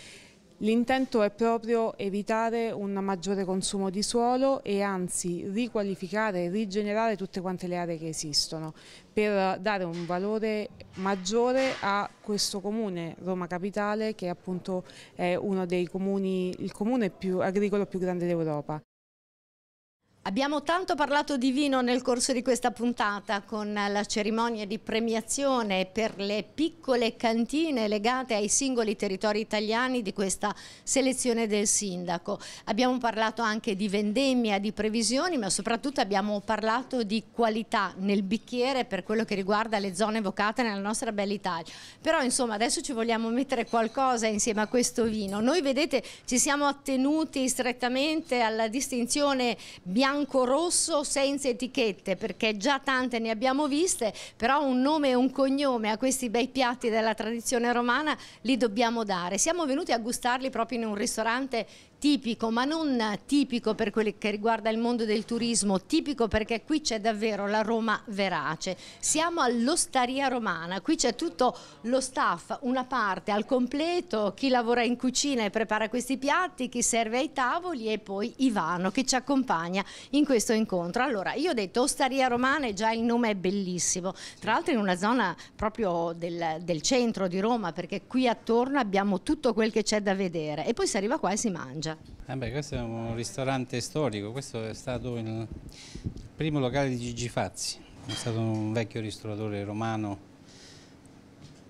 L'intento è proprio evitare un maggiore consumo di suolo e anzi riqualificare e rigenerare tutte quante le aree che esistono per dare un valore maggiore a questo comune Roma Capitale che appunto è uno dei comuni, il comune più agricolo più grande d'Europa. Abbiamo tanto parlato di vino nel corso di questa puntata con la cerimonia di premiazione per le piccole cantine legate ai singoli territori italiani di questa selezione del sindaco. Abbiamo parlato anche di vendemmia, di previsioni, ma soprattutto abbiamo parlato di qualità nel bicchiere per quello che riguarda le zone evocate nella nostra bella Italia. Però insomma adesso ci vogliamo mettere qualcosa insieme a questo vino. Noi vedete ci siamo attenuti strettamente alla distinzione bianca bianco-rosso senza etichette perché già tante ne abbiamo viste, però un nome e un cognome a questi bei piatti della tradizione romana li dobbiamo dare. Siamo venuti a gustarli proprio in un ristorante tipico, ma non tipico per quello che riguarda il mondo del turismo, tipico perché qui c'è davvero la Roma verace. Siamo all'Ostaria Romana, qui c'è tutto lo staff, una parte al completo, chi lavora in cucina e prepara questi piatti, chi serve ai tavoli e poi Ivano che ci accompagna in questo incontro. Allora, io ho detto Ostaria Romana e già il nome è bellissimo, tra l'altro in una zona proprio del, del centro di Roma perché qui attorno abbiamo tutto quel che c'è da vedere e poi si arriva qua e si mangia mangia. Ah eh beh, questo è un ristorante storico, questo è stato il primo locale di Gigi Fazzi, è stato un vecchio ristoratore romano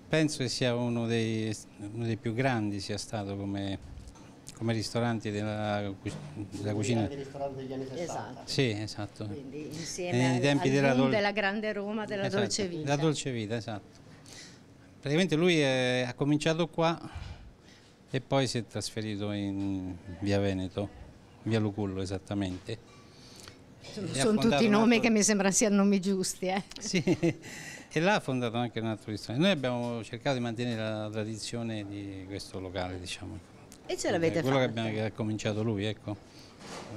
penso che sia uno dei, uno dei, più grandi sia stato come, come ristorante della, della cucina. Il ristorante degli anni 60. Esatto. Sì, esatto. Quindi insieme Nei tempi al della, dol... della grande Roma, della esatto, dolce vita. La dolce vita, esatto. Praticamente lui è, ha cominciato qua e poi si è trasferito in via Veneto, via Lucullo esattamente. Sono, sono tutti nomi altro... che mi sembra siano nomi giusti. Eh? Sì, e là ha fondato anche un altro ristorante. Noi abbiamo cercato di mantenere la tradizione di questo locale, diciamo. E ce l'avete eh, fatto? Quello che, abbiamo, ha cominciato lui, ecco.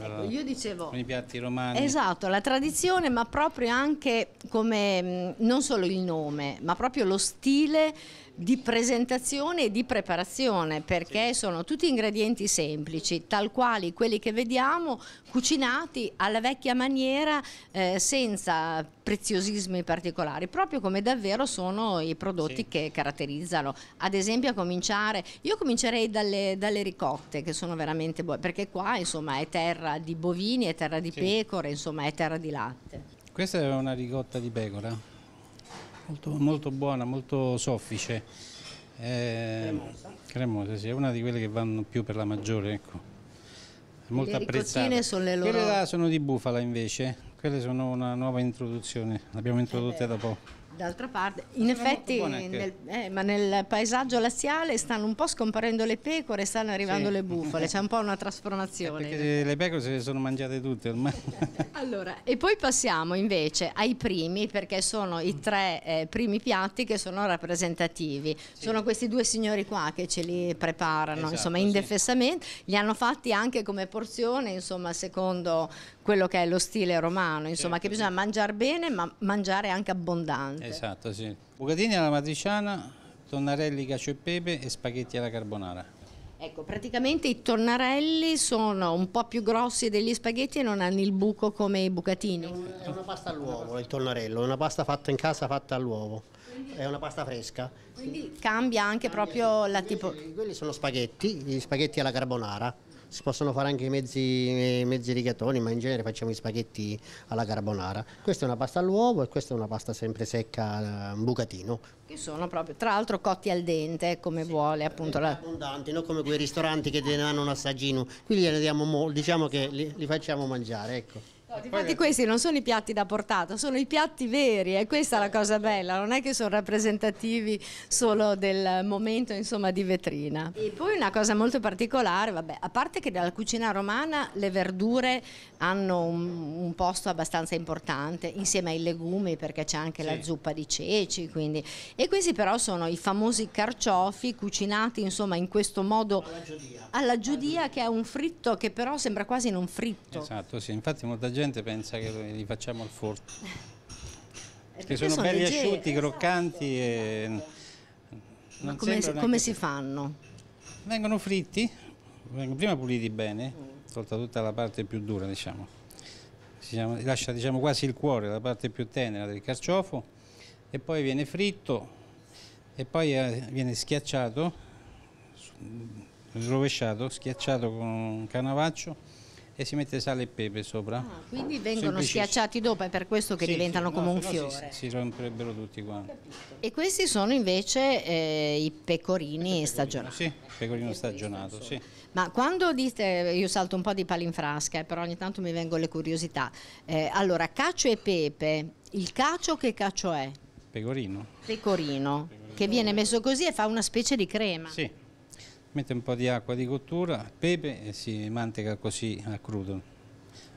Ecco, io dicevo con i piatti romani esatto la tradizione ma proprio anche come non solo il nome ma proprio lo stile di presentazione e di preparazione perché sì. sono tutti ingredienti semplici, tal quali quelli che vediamo, cucinati alla vecchia maniera eh, senza preziosismi particolari, proprio come davvero sono i prodotti sì. che caratterizzano. Ad esempio a cominciare, io comincerei dalle, dalle ricotte che sono veramente buone, perché qua insomma è terra di bovini, è terra di sì. pecore, insomma è terra di latte. Questa è una ricotta di pecora? molto, molto buona, molto soffice. Eh, cremosa. cremosa sì, è una di quelle che vanno più per la maggiore, ecco. È molto le apprezzata. Sono le loro... Quelle là sono di bufala invece, quelle sono una nuova introduzione, l'abbiamo introdotta eh da poco. D'altra parte, in effetti, nel, eh, ma nel paesaggio laziale stanno un po' scomparendo le pecore, stanno arrivando sì. le bufale, c'è un po' una trasformazione. Eh perché le pecore se le sono mangiate tutte ormai. allora, e poi passiamo invece ai primi, perché sono i tre eh, primi piatti che sono rappresentativi. Sì. Sono questi due signori qua che ce li preparano, esatto, insomma, indefessamente, sì. li hanno fatti anche come porzione, insomma, secondo quello che è lo stile romano, insomma, certo, che bisogna sì. Certo. mangiare bene ma mangiare anche abbondante. Esatto, sì. Bucatini alla matriciana, tonnarelli cacio e pepe e spaghetti alla carbonara. Ecco, praticamente i tonnarelli sono un po' più grossi degli spaghetti e non hanno il buco come i bucatini. È una, pasta all'uovo il tonnarello, è una pasta fatta in casa fatta all'uovo, è una pasta fresca. Quindi cambia anche cambia proprio sì. la tipo... Quelli sono spaghetti, gli spaghetti alla carbonara si possono fare anche i mezzi, mezzi rigatoni, ma in genere facciamo i spaghetti alla carbonara. Questa è una pasta all'uovo e questa è una pasta sempre secca, eh, un bucatino. Che sono proprio, tra l'altro cotti al dente, come sì, vuole appunto. Eh, la... Abbondanti, non come quei ristoranti che te ne danno un assaggino. Qui gliene diamo, diciamo che li, li facciamo mangiare, ecco. No, infatti che... questi non sono i piatti da portata, sono i piatti veri e questa è la cosa bella, non è che sono rappresentativi solo del momento insomma, di vetrina. E poi una cosa molto particolare, vabbè, a parte che dalla cucina romana le verdure hanno un, un posto abbastanza importante insieme ai legumi perché c'è anche sì. la zuppa di ceci, quindi. e questi però sono i famosi carciofi cucinati insomma, in questo modo alla giudia. alla giudia, che è un fritto che però sembra quasi non fritto. Esatto, sì, infatti molta gente gente pensa che li facciamo al forno. Eh, perché sono, sono belli leggeri. asciutti, croccanti e... Ma come, si, come si fanno? Vengono fritti, vengono prima puliti bene, tolta tutta la parte più dura diciamo. Si lascia diciamo, quasi il cuore, la parte più tenera del carciofo e poi viene fritto e poi eh, viene schiacciato, rovesciato, schiacciato con un canavaccio e si mette sale e pepe sopra. Ah, quindi vengono schiacciati dopo, è per questo che sì, diventano sì, come no, un fiore. Si, si, romperebbero tutti quanti. E questi sono invece eh, i pecorini, pecorino, stagionati. Sì, pecorino stagionato, sì. Ma quando dite, io salto un po' di palinfrasca, eh, però ogni tanto mi vengono le curiosità. Eh, allora, cacio e pepe, il cacio che cacio è? Pecorino. Pecorino, pecorino. che viene messo così e fa una specie di crema. Sì mette un po' di acqua di cottura, pepe e si manteca così a crudo.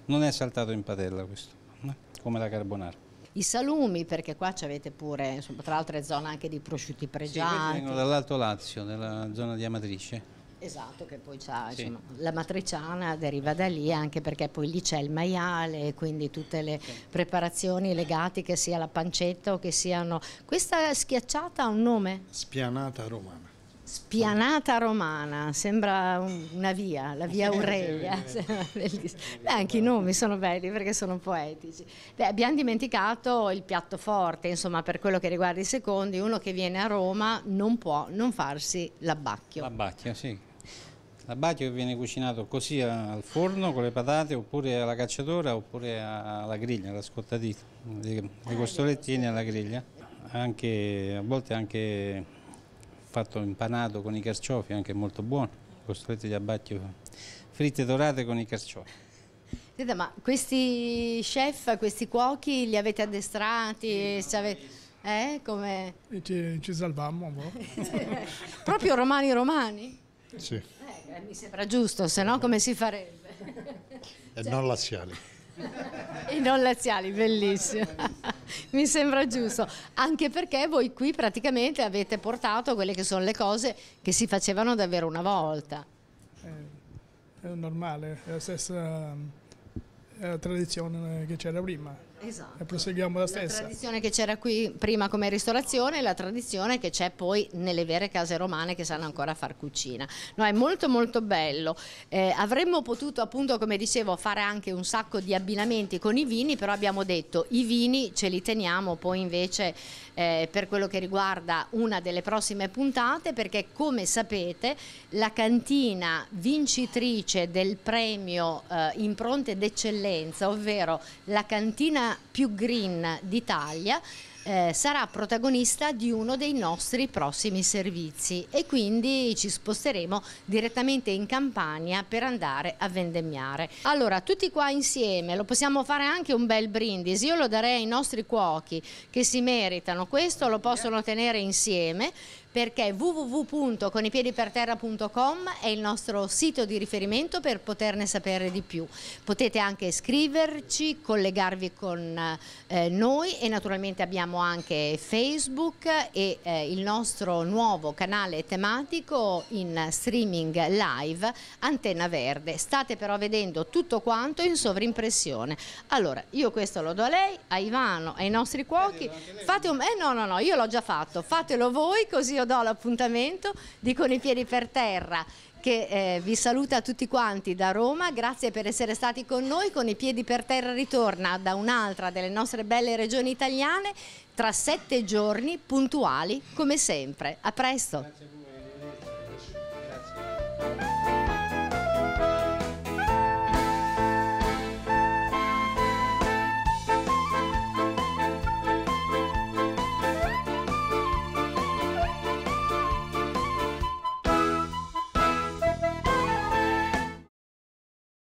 Non è saltato in padella questo, eh? come la carbonara i salumi perché qua ci avete pure tra l'altro è zona anche di prosciutti pregiati sì, vengono dall'Alto Lazio nella zona di Amatrice Esatto, che poi c'ha, sì. la matriciana deriva da lì anche perché poi lì c'è il maiale, quindi tutte le sì. preparazioni legate che sia la pancetta o che siano... Questa schiacciata ha un nome? Spianata romana. Spianata romana, sembra una via, la via Aurelia. Beh, anche i nomi sono belli perché sono poetici. Beh, abbiamo dimenticato il piatto forte, insomma, per quello che riguarda i secondi, uno che viene a Roma non può non farsi l'abbacchio. L'abbacchio, sì. L'abbacchio che viene cucinato così al forno con le patate oppure alla cacciatora oppure alla griglia, alla scottadita, dei ah, costolettini alla griglia, anche, a volte anche fatto impanato con i carciofi, anche molto buono, costruite di abbacchio, fritte dorate con i carciofi. Senta, ma questi chef, questi cuochi li avete addestrati? Ci avete... eh, come... ci, ci salvammo. Proprio romani romani? Sì. Eh, mi sembra giusto, se no come si farebbe? E cioè... non laziali. I non laziali, bellissimo. Mi sembra giusto, anche perché voi qui praticamente avete portato quelle che sono le cose che si facevano davvero una volta. Eh, è normale, è la stessa ehm, è la tradizione che c'era prima. Esatto. E proseguiamo la stessa. La tradizione che c'era qui prima come ristorazione e la tradizione che c'è poi nelle vere case romane che sanno ancora far cucina. No, è molto molto bello. Eh, avremmo potuto appunto, come dicevo, fare anche un sacco di abbinamenti con i vini, però abbiamo detto i vini ce li teniamo, poi invece eh, per quello che riguarda una delle prossime puntate perché come sapete la cantina vincitrice del premio eh, Impronte d'eccellenza, ovvero la cantina più green d'Italia, eh, sarà protagonista di uno dei nostri prossimi servizi e quindi ci sposteremo direttamente in Campania per andare a vendemmiare. Allora, tutti qua insieme, lo possiamo fare anche un bel brindisi, io lo darei ai nostri cuochi che si meritano questo, lo possono tenere insieme perché www.conipiediperterra.com è il nostro sito di riferimento per poterne sapere di più. Potete anche iscriverci, collegarvi con eh, noi e naturalmente abbiamo anche Facebook e eh, il nostro nuovo canale tematico in streaming live Antenna Verde. State però vedendo tutto quanto in sovrimpressione. Allora, io questo lo do a lei, a Ivano, ai nostri cuochi. Fate un... Eh no, no, no, io l'ho già fatto. Fatelo voi così ho do l'appuntamento, Con i piedi per terra che eh, vi saluta tutti quanti da Roma, grazie per essere stati con noi, con i piedi per terra ritorna da un'altra delle nostre belle regioni italiane tra sette giorni puntuali come sempre. A presto!